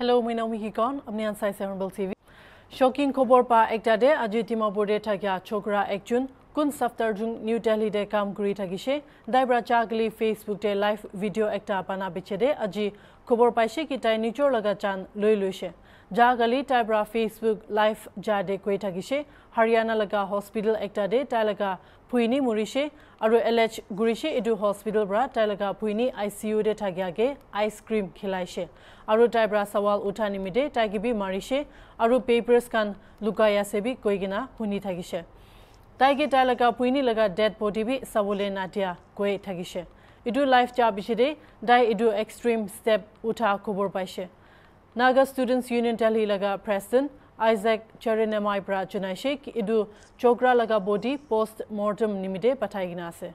Hello, my name is Hikon. I'm Nyan Sai Honorable TV. Shocking খবর পা একটা দে আজি ডিমাপুরে থাকিয়া ছোকরা একজন কোন সপ্তাহ জুন নিউ দিল্লি দে কাম করি থাকিছে দাইব্রা চাগলি ফেসবুক দে লাইভ ভিডিও একটা বানা বিছে দে আজি খবর পাইছে কি তাই নিজর লগা চান লই লৈছে জাগালি তাই পৰা ফেচবুক লাইভ যা দে কৈ থাকিছে হাৰিয়ানা লগা হস্পিটেল এটা দে তাই লগা ভূঁইনী মৰিছে আৰু এল এইচ ঘূৰিছে এইটো হস্পিটেল পৰা তাই লগা ভূঁইনী আই চি ইউ দে থাকি আগে আইচক্ৰীম খিলাইছে আৰু তাই পৰা চাৱাল উঠা নিমিতে তাই কিবি মাৰিছে আৰু পেপাৰছ কাণ লুকাই আছে বি কৈ কিনা শুনি থাকিছে তাইকে তাই লগা ভূঁইনী লগা ডেড বডি বি চাবলৈ নাতিয়া কৈ থাকিছে এইটো লাইভ যোৱাৰ পিছতেই তাই এইটো এক্সট্ৰিম ষ্টেপ উঠা খবৰ পাইছে Naga Students Union Delhi laga president Isaac Cherinemai Bra Junaishik idu chokra laga body post mortem nimide pathai gina ase.